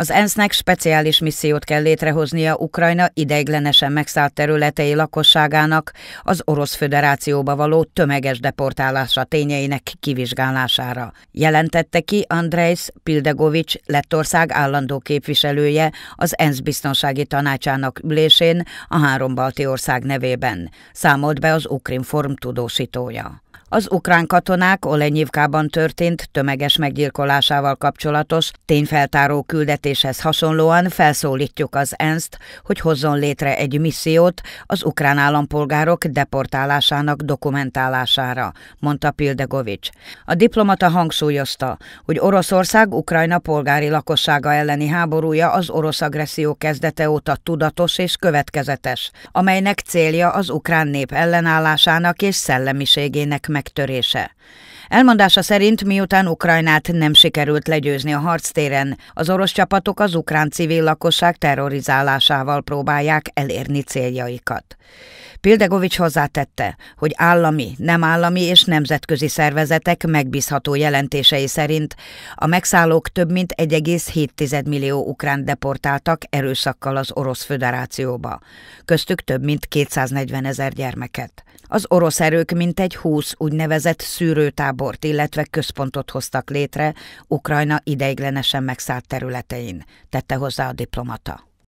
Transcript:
Az ENSZ-nek speciális missziót kell létrehoznia Ukrajna ideiglenesen megszállt területei lakosságának az Orosz Föderációba való tömeges deportálása tényeinek kivizsgálására, jelentette ki Andrejs Pildegovics Lettország állandó képviselője az ENSZ biztonsági tanácsának ülésén a három balti ország nevében, számolt be az Ukrinform tudósítója az ukrán katonák Olenyivkában történt tömeges meggyilkolásával kapcsolatos tényfeltáró küldetéshez hasonlóan felszólítjuk az ENSZ-t, hogy hozzon létre egy missziót az ukrán állampolgárok deportálásának dokumentálására, mondta Pildegovics. A diplomata hangsúlyozta, hogy Oroszország Ukrajna polgári lakossága elleni háborúja az orosz agresszió kezdete óta tudatos és következetes, amelynek célja az ukrán nép ellenállásának és szellemiségének megtörése. Elmondása szerint, miután Ukrajnát nem sikerült legyőzni a harctéren, az orosz csapatok az ukrán civil lakosság terrorizálásával próbálják elérni céljaikat. Pildegovics hozzátette, hogy állami, nem állami és nemzetközi szervezetek megbízható jelentései szerint a megszállók több mint 1,7 millió ukrán deportáltak erőszakkal az Orosz Föderációba, köztük több mint 240 ezer gyermeket. Az orosz erők mintegy húsz úgynevezett szűrőtábort, illetve központot hoztak létre Ukrajna ideiglenesen megszállt területein, tette hozzá a diplomata.